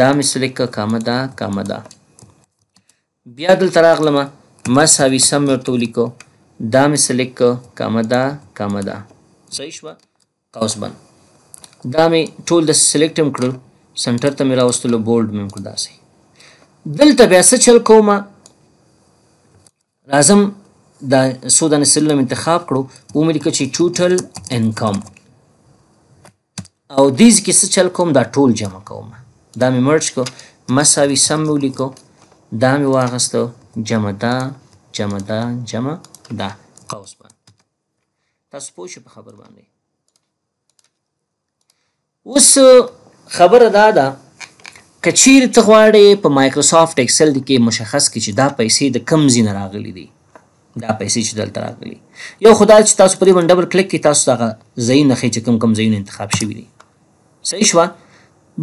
دا مې سلیکټ کامه دا کامه دا بیا دلته راغلمه مساوي سم مې ورته ولیکو دا مې سلیکټ کړ کامه دا کامه دا صحیح شوه قوس بند دا مې ټول داسې سلیکټ هم کړل سنټر ته مې راوستلو بولډ مې هم کړل داسې دلته بیا څه چل کوم راځم دا څو دانې سلم انتخاب کړو ومې لیکه چې ټوټل انکم او دیز کې څه چل کوم دا ټول جمع کوم دا مې مرج کو مساوي سم مې ولیکو دا مې واغسته جمع دا جمع دا جمع دا قوس باندې تاسو پوه شئ په خبر باندې اوس خبره دا ده کچیر ته غواړې په مایکروسافټ ایکسل کې مشخص کې چې دا پیسې د کم ځای نه راغلي دي دا پیسې چې دلته راغلي یو خدای چې تاسو په دې باندې ډبل کلیک کې تاسو دا ځای نه چې کم کم ځایونه انتخاب شوي دي صحیح شو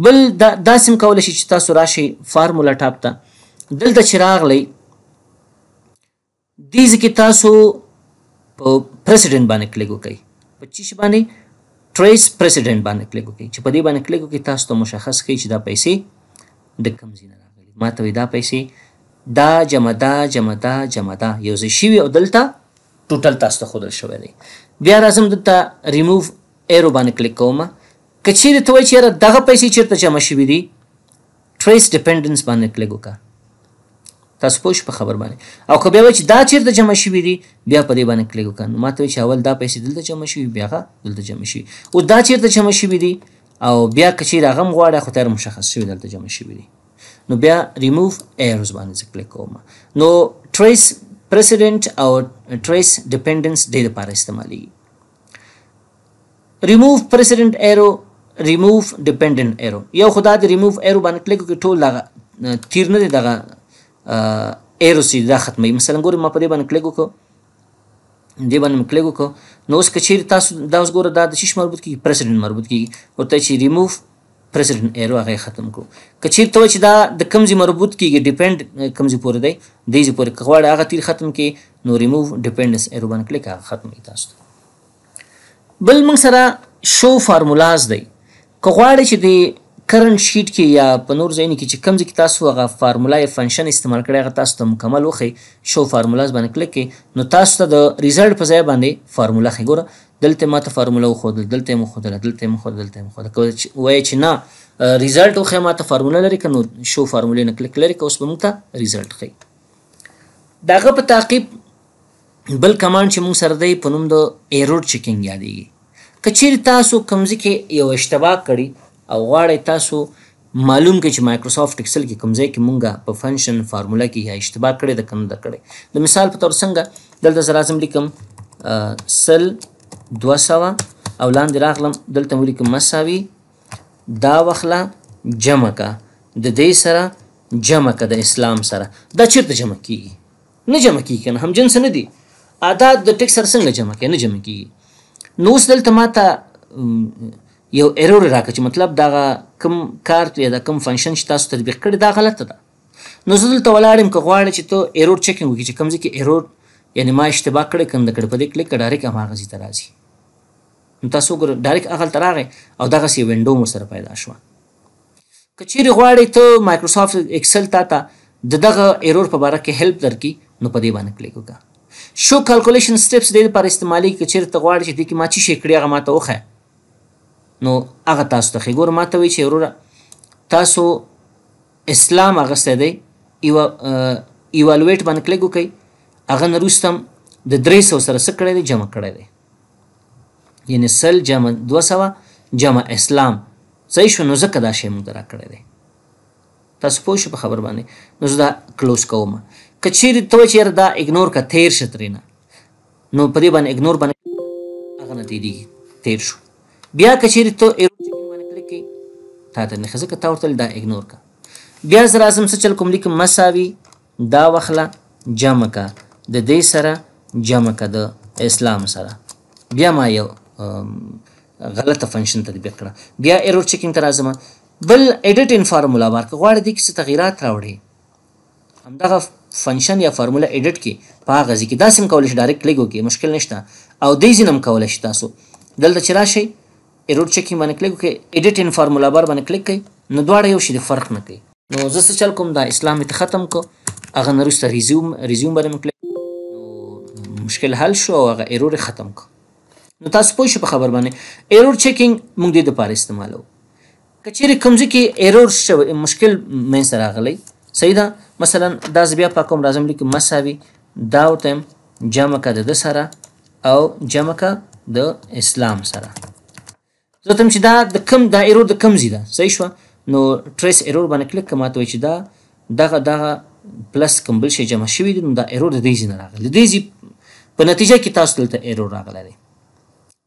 بل دا داسم کول شي چې تاسو راشي فارمولا ټاپ ته دلته چې راغلی دې ځکه تاسو په پریسیډنت باندې کلیک وکړئ په چی شي باندې ټریس پریسیډنت باندې کلیک وکړئ چې په دې باندې کلیک وکړئ تاسو ته مشخص کړئ چې دا پیسې د کوم ځای نه راغلي ما ته دا پیسې دا جمع دا جمع دا جمع دا یو ځای شوي او دلته ټوټل تاسو ته ښودل شوی دی بیا راځم دلته ریموو ایرو باندې کلیک کوم که چیرې ته وایي چې یاره دغه پیسې چېرته جمع شوي دي ټریس ډپینډنس باندې کلیک وکړه تاسو پوه په خبر باندې او که بیا وایي چې دا چیرته جمع شوي دي بیا په دې باندې کلیک وکړه نو ماته وایي چې اول دا پیسې دلته جمع شوي بیا هغه دلته جمع شوي او دا چیرته جمع شوي دي او بیا که چیرې هغه هم غواړي خو تیاره مشخص شوي دلته جمع شوي دي نو بیا ریموو ایرز باندې زه کلیک کوم نو ټریس پریسیډنټ او ټریس ډیپندنس دې لپاره استعمالېږي ریموو پریسیډنټ ایرو ریموو ډیپندنت ایرو یو خدای دې ریموو ایرو باندې کلیک وکړي ټول دغه تیر نه دی دغه ایروسی دا ختمي مثلا ګورئ ما په دې باندې کلیک وکړ دې باندې کلیک وکړ نو اوس کچیر تاسو دا اوس ګوره دا د شیش مربوط کیږي پریسیډنت مربوط کیږي ورته چې ریموف پریسیډنت ایرو هغه ختم کړو کچیر ته چې دا د کمزي مربوط کیږي ډیپند کمزي پورې دی دیږي پورې کغواړ هغه تیر ختم کی نو ریموف ډیپندنس ایرو باندې کلیک هغه ختم کی تاسو بل موږ سره شو فارمولاز دی کغواړ چې دی کرنٹ شیټ کې یا په نور ځایونو کې چې کوم ځای کې تاسو هغه فارمولا یا فنکشن استعمال کړی هغه تاسو ته مکمل وخی شو فارمولاز باندې کلیک کړئ نو تاسو ته د ریزلټ په ځای باندې فارمولا ښیي ګوره دلته ما ته فارمولا وښودل دلته یې وښودله دلته یې وښودله دلته یې وښودله وایي چې نه ریزلټ وښیه ما ته فارمولا لري که نو شو فارمولې نه کلیک لري که اوس به موږ ته ریزلټ ښیي د هغه په تعقیب بل کمانډ چې موږ سره دی په نوم د ایرور چیکینګ یادیږي که چیرې تاسو کوم ځای کې یو اشتباه کړي او غواړئ تاسو معلوم کې چې مایکروسافټ ایکسل کې کوم ځای کې مونږه په فنکشن فارمولا کې یا اشتباه کړې ده کنه ده کړې د مثال په تور څنګه دلته زه راځم لیکم سل دوه سوه او لاندې راغلم دلته مو لیکم مساوي دا واخله جمع کا د دې سره جمع کا د اسلام سره دا چیرته جمع کیږي نه جمع کیږي کنه هم جنس نه دي اعداد د ټیکس سره څنګه جمع کیږي نه جمع کیږي نو اوس دلته ماته یو ایرور راکړه چې مطلب دا کم کار یا دا کم فنکشن چې تاسو تطبیق کړی دا غلطه ده نو زه دلته ولاړ یم که غواړې چې ته ایرور چیکینګ وکړي چې کوم ځای کې ایرور یعنی ما اشتباه کړې کوم د کړې په دې کلیک کړه ډایرک هماغه ځای ته راځي نو تاسو ګور ډایرک هغه ته راغی او دغسې ونډو مو سره پیدا شوه که چیرې غواړې ته مایکروسافټ ایکسل تا ته د دغه ایرور په باره کې هیلپ درکړي نو په دې باندې کلیک وکړه شو کیلکولیشن سټپس د دې لپاره استعمالي که چیرې ته غواړې چې دې کې ما چې شي کړی هغه ما ته وښایه نو هغه تاسو ته خګور ماته وی چې وروره تاسو اسلام اغسته دی ایو ایوالویټ باندې کلیک وکړئ هغه نروستم د 300 سره سکړې دی جمع کړې دی یعنی سل جمع 200 جمع اسلام صحیح شو نو زکه دا شی مونږ را کړې دی تاسو پوه شئ په خبر باندې نو زه دا کلوز کوم کچیر ته چیر دا اګنور کا تیر شترینا نو پرې باندې اګنور باندې هغه نتیږي تیر شو بیا کچېرې ته ایرو باندې کلیک کوي تا ته نه ځکه تا ورته دا اګنور کا بیا زه راځم څه چل کوم لیکم مساوي دا وخله جمع کا د دې سره جمع کا د اسلام سره بیا ما یو غلطه فنکشن تطبیق کړه بیا ایرور چیکینګ ته راځم بل ایډیټ ان فارمولا ورک غواړي د کیسه تغیرات راوړي همدغه فنکشن یا فارمولا ایډیټ کې په هغه ځکه دا سم کول شي ډایرکټ کلیک وکي مشکل نشته او دې ځینم کول شي تاسو دلته چې راشي ایرور چکینګ باندې کلیک وکړئ ایډیټ ان فارمولا بار باندې کلیک کړئ نو دواړه یو شي د فرق نه کوي نو زه څه چل کوم دا اسلام ته ختم کو هغه نه وروسته ریزیوم ریزیوم باندې کلیک نو مشکل حل شو او هغه ایرور ختم کو نو تاسو پوه شئ په خبر باندې ایرور چکینګ موږ دې لپاره استعمالو کچېرې کوم ځای کې ایرور شوی مشکل منځته راغلی صحیح ده مثلا دا زه بیا پاکوم راځم لیکم مساوي دا ورته جمع که د ده سره او جمع که د اسلام سره زه تم چې دا د کم دا ایرور د کم زی ده صحیح شو نو ټریس ایرور باندې کلیک کوم ته چې دا دغه دغه پلس کوم بل شی جمع شوی دی نو دا ایرور د دې زی نه راغلی دې زی په نتیجه کې تاسو دلته ایرور راغلی دی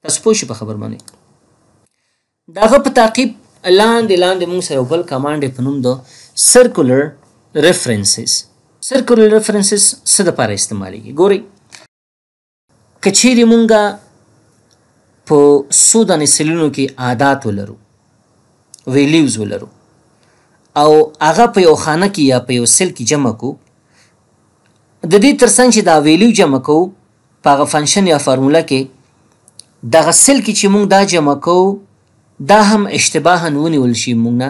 تاسو پوه شئ په خبر باندې داغه په تعقیب لاندې لاندې موږ سره بل کمانډ په نوم د سرکولر ریفرنسز سرکولر ریفرنسز څه د پاره استعمالیږي ګورئ کچېرې مونږه په څو دانې سلونو کې عادات ولرو ویلیوز ولرو او هغه په یو خانه کې یا په یو سل کې جمع کو د دې ترڅنګ چې دا ویلیو جمع کو په هغه فنکشن یا فارموله کې دغه سل کې چې موږ دا جمع کو دا هم اشتباها ونیول شي موږ نه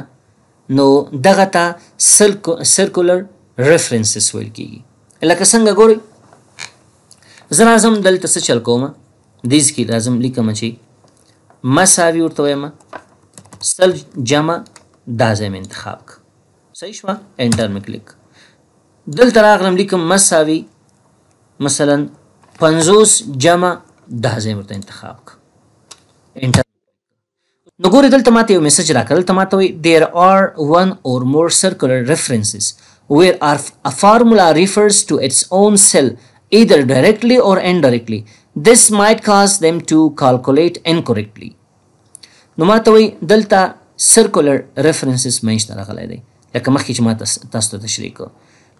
نو دغه ته سرکولر ریفرنسز ویل کیږي لکه څنګه ګورئ زه راځم دلته څه چل کومه دیز کې لازم لیکم چې مساوي ورته وایم سل جمع دا زم انتخاب ک صحیح شو انټر م کلیک دلته راغلم لیکم مساوي مثلا 50 جمع دا زم ورته انتخاب ک انټر نو ګوره دلته ماته یو میسج راکړل ته ماته وي there are one or more circular references where a formula refers to its own cell either directly or indirectly This might cause them to calculate incorrectly. نو ماته وي دلته circular references منځ ته راغلی دی لکه مخکې چې ما تاسو ته تشریح کړ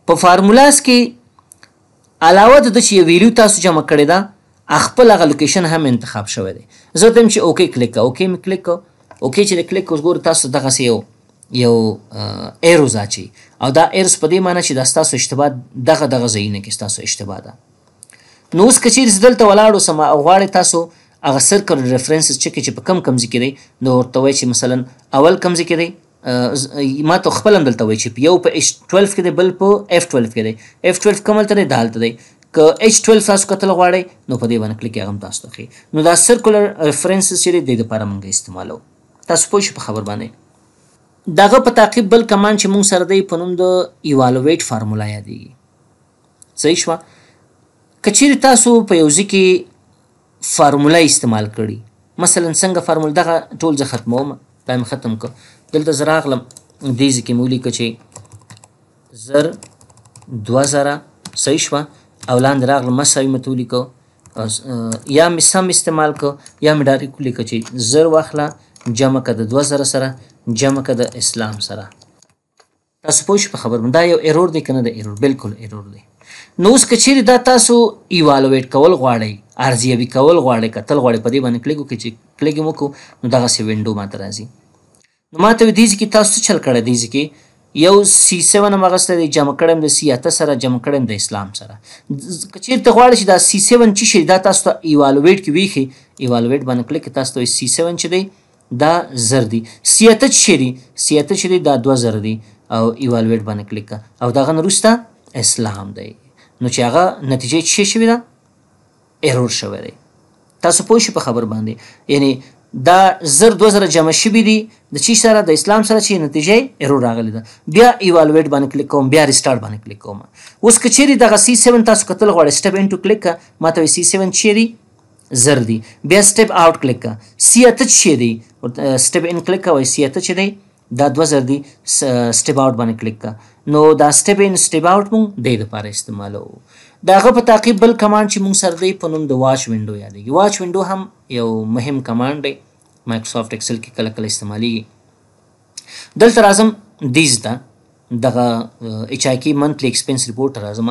په فارمولاس کې علاوه د چې یو ویلیو تاسو جمع کړی دا خپل هغه لوکیشن هم انتخاب شوی دی زه ته چې اوکی کلیک کوم اوکی مې کلیک کوم اوکی چې کلیک اوس ګور تاسو دغه یو یو ایروز اچي او دا ایرس په دې معنی چې دا تاسو اشتباه دغه دغه ځایونه کې تاسو اشتباه ده نو اوس کچیر دلته ولاړو سم او غواړي تاسو هغه سرکل ریفرنسز چې چې په کم کمزې کې دی نو ورته وایي چې مثلا اول کمزې کې دی ما ته خپل هم دلته وایي چې یو په اچ 12 کې دی بل په اف 12 کې دی اف 12 کوم تر دی دالته دی که H12 تاسو کتل غواړئ نو په دې باندې کلیک یې هم تاسو ته ښیي نو دا سرکولر ریفرنس چې دی د لپاره موږ استعمالو تاسو پوه شئ په خبر باندې دغه په تعقیب بل کمان چې موږ سره دی په نوم د ایوالویټ فارمولا یادېږي صحیح شوه کچیر تاسو په یو ځکه فارموله استعمال کړي مثلا څنګه فارمول دغه ټول ځ ختموم پم ختم کو دلته زراغلم دې ځکه مولي کچې زر 2000 صحیح شو او لاندې راغلم مساوي متولي کو یا می سم استعمال کو یا می ډارې کولی کچې زر واخله جمع کده 2000 سره جمع کده اسلام سره تاسو پوه شئ په خبر دا یو ایرور دی کنه د ایرور بالکل ایرور دی نو اوس کچیر دا تاسو ایوالویټ کول غواړئ ارزیابي کول غواړئ کتل غواړئ په دې باندې کلیک وکړئ چې کلیک مو کو نو دغه سی وینډو ماته راځي نو ماته وی دیږي کې تاسو چل کړه دیږي کې یو سی 7 هم غسته دی جمع کړم د سی 8 سره جمع کړم د اسلام سره کچیر ته غواړئ چې دا سی 7 چې شي دا تاسو ته ایوالویټ کې ویخي ایوالویټ باندې کلیک تاسو ته سی 7 چې دی دا زر دی سیاته چې دی سیاته چې دی دا 2000 دی او ایوالویټ باندې کلیک او دغه نورسته اسلام دی نو چې هغه نتیجه چی شوی ده ایرور شوی دی تاسو پوه شئ په خبر باندې یعنی دا زر دو زره جمع شوي دي د چی سره د اسلام سره چې نتیجې ایرور راغلی ده بیا ایوالویټ باندې کلیک کوم بیا ریسټارټ باندې کلیک کوم اوس که چیرې دغه سی 7 تاسو کتل غواړئ سټپ انټو کلیک ما ته سی 7 چیرې زر دی بیا سټپ آوټ کلیک سی اته چی دی سټپ ان کلیک وای سی اته چی دی دا 2000 دی سټپ آوټ باندې کلیک نو دا سټپ ان سټپ آوټ مونږ د دې لپاره استعمالو داغه په تعقیب بل کمانډ چې مونږ سره دی په نوم د واچ ونډو یادېږي واچ ونډو هم یو مهم کمانډ دی مایکروسافټ ایکسل کې کله کله استعمالېږي دلته راځم دیز ته دغه ایچ آی کې منتلی ایکسپینس ریپورټ راځم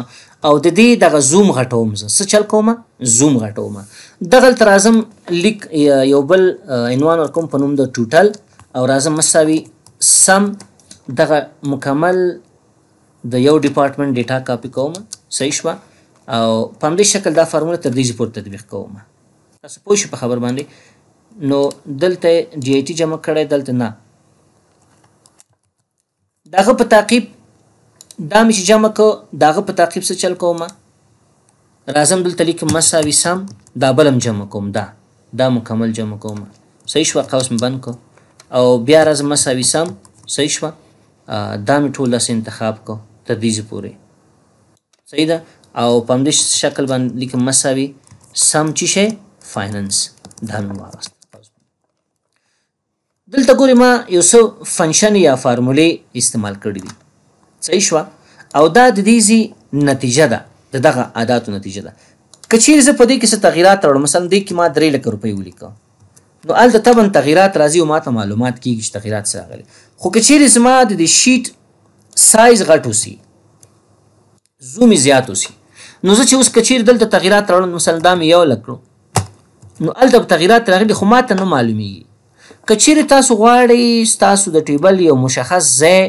او د دې دغه زوم غټوم زه څه چل کوم زوم غټوم دغلته راځم لیک یو بل عنوان ورکوم په نوم د ټوټل او راځم مساوي سم دغه مکمل د یو ډپارټمنټ ډیټا کاپی کوم صحیح شو او په همدې شکل دا فارموله تر دې پورې تطبیق کوم تاسو پوه شئ په خبر باندې نو دلته ډی ای ټی جمع کړی دلته نه داغه په تعقیب دا مې جمع کو داغه په تعقیب څه چل کوم رازم دلته لیک مساوي سم دا بلم جمع کوم دا دا مکمل جمع کوم صحیح شو قوس م بند کو او بیا رازم مساوي سم صحیح شو دا مې ټول انتخاب کو تدریج پورې صحیح ده او په همدې شکل باندې لیکم مساوي سم چی شي فایننس دا مې واغست دلته ګوري ما یو څه فنکشن یا فارمولې استعمال کړې دي صحیح شو او دا د دې زی نتیجه ده د دغه عادتو نتیجه ده کچیر زه په دې کې څه تغیرات راوړم مثلا دې کې ما 3 لک روپۍ ولیکم نو الته تبن تغیرات راځي او ما ته معلومات کیږي چې تغیرات څه راغلي خو کچیر زما د دې شیټ سایز غټ وسی زوم زیات وسی نو زه چې اوس کچیر دلته تغیرات راوړم مثلا دا مې یو لکړو نو الته تغیرات راغلي خو ماته نه معلومیږي کچیر تاسو غواړئ تاسو د ټیبل یو مشخص ځای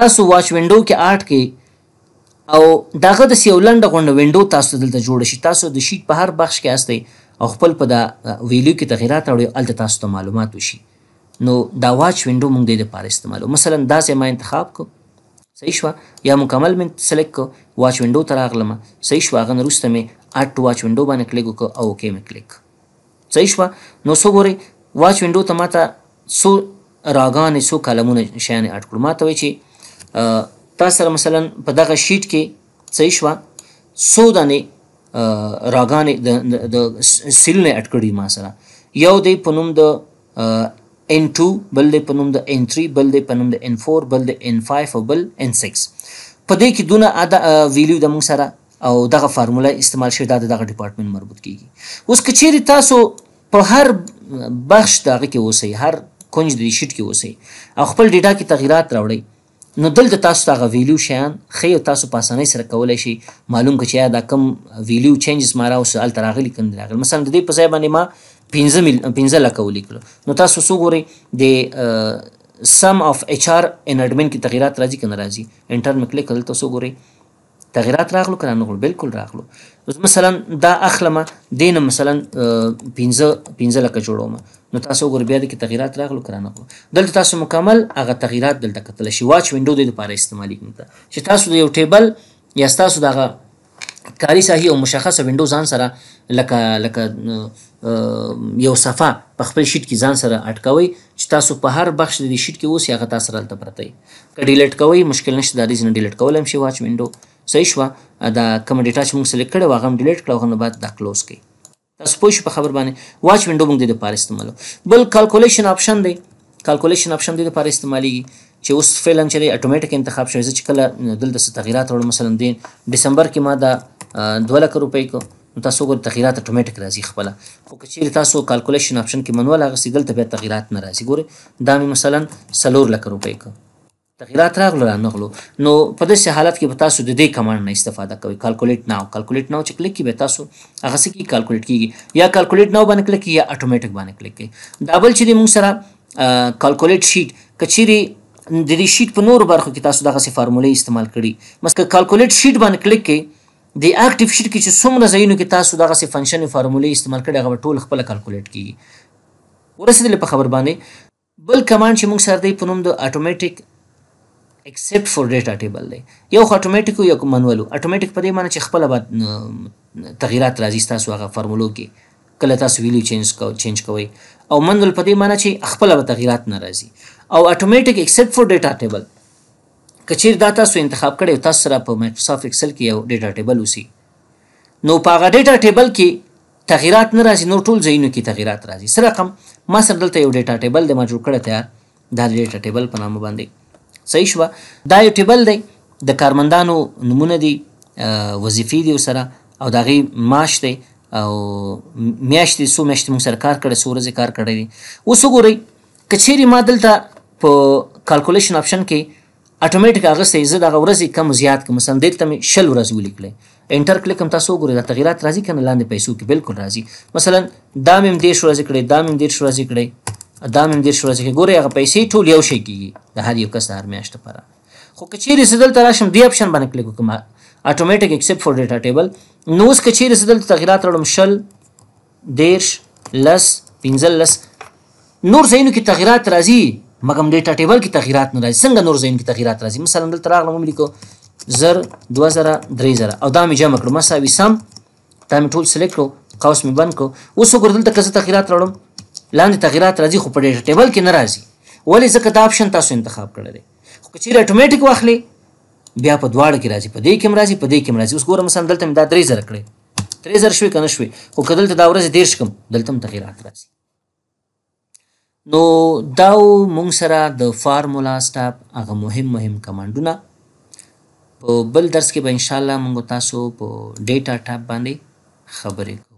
تاسو واچ وینډو کې آرټ کې او داغه د یو لنډه غونډه وینډو تاسو دلته جوړ شي تاسو د شیټ په هر بخش کې استئ او خپل په دا ویلیو کې تغیرات راوړئ الته تاسو ته معلومات وشي نو دا واچ وینډو موږ د لپاره استعمالو مثلا دا سه ما انتخاب کو صحیح شو یا مکمل من سلیکټ کو واچ وینډو ته راغلم صحیح شو هغه وروسته مې اټ واچ وینډو باندې کلیک وکړ او اوکې مې کلیک صحیح شو نو سو ګوري واچ وینډو ته ماته سو راغانې سو کلمونه شیان اټ کړ ماته وی چې تاسو سره مثلا په دغه شیټ کې صحیح شو سو دانه راغانې د سیل نه اټ کړی ما سره یو دی په نوم د n2 بل د پنوم د n3 بل د پنوم د n4 بل د n5 او بل n6 په دې کې دونه ادا ویلیو د موږ سره او دغه فارموله استعمال شوی دا دغه ډپارټمنټ مربوط کیږي اوس کچېری تاسو په هر بخش دغه کې اوسئ هر کونج د شیټ کې اوسئ او خپل ډیټا کې تغیرات راوړئ نو دلته تاسو دغه ویلیو شیان خی او تاسو په اسانۍ سره کولای شي معلوم کړئ چې دا کم ویلیو چینجز ما راوسه الته راغلي کم راغلی مثلا د دې په ځای باندې ما 15 مل 15 لکه ولیکلو نو تاسو وګورئ د سم اف ایچ آر ان اډمن کې تغیرات راځي کنه راځي انټر مې کلیک کړل تاسو وګورئ تغیرات راغلو کنه نو بالکل راغلو اوس مثلا دا اخلمه دینه مثلا 15 15 لکه جوړوم نو تاسو وګورئ بیا د کې تغیرات راغلو کنه نو دلته تاسو مکمل هغه تغیرات دلته کتل شي واچ وینډو د لپاره استعمالي کیږي چې تاسو یو ټیبل یا تاسو دغه کاری ساحي او مشخصه وینډو ځان سره لکه لکه یو صفه په خپل شیټ کې ځان سره اٹکوي چې تاسو په هر بخش د شیټ کې اوس هغه تاسو رالته پرته که ډیلیټ کوي مشکل نشته دا ریزن ډیلیټ کول هم شي واچ وینډو صحیح شو دا کوم ډیټا چې موږ سلیکټ کړو هغه هم ډیلیټ کړو هغه بعد دا کلوز کړئ تاسو پوه په خبر باندې واچ وینډو موږ د لپاره استعمالو بل کیلکولیشن آپشن دی کیلکولیشن آپشن د لپاره استعمالېږي چې اوس فعلا چې اتوماتیک انتخاب شوی چې کله دلته تغیرات وړ مثلا دین دسمبر کې ما دا 2 لک روپۍ کو نو تاسو ګور تغیرات اتوماتیک راځي خپل خو که چیرې تاسو کیلکولیشن اپشن کې منول هغه سیګل ته به تغیرات نه راځي ګوره دا مې مثلا سلور لک روپۍ کو تغیرات راغلو را نغلو نو په داسې حالت کې به تاسو د دې کمانډ نه استفاده کوئ کیلکولیټ ناو کیلکولیټ ناو چې کلیک کې به تاسو هغه څه کې کیلکولیټ کیږي یا کیلکولیټ ناو باندې کلیک یا اتوماتیک باندې کلیک کوي دا بل چې دی موږ سره کیلکولیټ شیټ کچېری د دې شیټ په نور برخو کې تاسو دغه سي فارمولې استعمال کړي مسکه کیلکولیټ شیټ باندې کلیک کړئ دی اکټیو شیټ کې چې څومره ځایونو کې تاسو دغه سي فنکشن فارمولې استعمال کړي هغه ټول خپل کیلکولیټ کیږي ورسېدل په خبر باندې بل کمانډ چې موږ سره دی په نوم د اتوماتیک except for data table دی یو اتوماتیک یو منوال اتوماتیک په دې معنی چې خپل بعد تغیرات راځي تاسو هغه فرمولو کې کله تاسو ویلیو چینج کو چینج کوي او منوال په دې معنی چې خپل به تغیرات نه راځي او اتوماتیک except for data table کچیر دا تاسو انتخاب کړی تاسو سره په مایکروسافټ ایکسل کې یو ډیټا ټیبل وسی نو په هغه ډیټا ټیبل کې تغیرات نه راځي نو ټول ځایونو کې تغیرات راځي سره رقم ما سره دلته یو ډیټا ټیبل د ما جوړ کړی تیار دا ډیټا ټیبل په نامه باندې صحیح شو دا یو ټیبل دی د کارمندانو نمونه دي وظیفې دي سره او دا غي معاش دی او میاشتې سو میاشتې موږ سره کار کړی سو ورځې کار کړی دي اوس وګورئ کچېرې ما دلته په کالکولیشن آپشن کې اتوماتیک هغه سي زه دغه ورځې کم زیات کوم مثلا دلته مې شل ورځې ولیکلې انټر کلیک هم تاسو وګورئ دا تغیرات راځي کنه لاندې پیسو کې بالکل راځي مثلا دا مې دې شو ورځې کړې دا مې دې شو ورځې کړې دا مې دې شو ورځې کړې ګورئ هغه پیسې ټول یو شي کیږي د هر یو کس هر میاشت لپاره خو کچېرې زه دلته راشم دې اپشن باندې کلیک وکړم اتوماتیک ایکسپټ فور ډیټا ټیبل نو اوس کچېرې زه دلته تغیرات راوړم شل دیرش لس پنځلس نور ځایونو کې تغیرات راځي مګم ډیټا ټیبل کې تغیرات نه راځي څنګه نور ځین کې تغیرات راځي مثلا دلته راغلم مې لیکو زر 2000 3000 او دا مې جمع کړو مساوي سم دا مې ټول سلیکټ کړو قوس مې بند کړو اوس وګورئ دلته څه تغیرات راوړم لاندې تغیرات راځي خو په ډیټا ټیبل کې نه راځي ولې ځکه دا آپشن تاسو انتخاب کړی دی خو چیرې اتوماتیک واخلي بیا په دواړه کې راځي په دې کې مرাজি په دې کې مرাজি اوس ګورم مثلا دلته مې دا 3000 کړې 3000 شوي کنه شوي خو کدلته دا ورځ ډیر شکم دلته تغیرات راځي نو دا و مونږ سره د فارمولا سټاپ هغه مهم مهم کمانډونه په بل درس کې به انشاءالله مونږ تاسو په ډیټا ټاب باندې خبرې کوو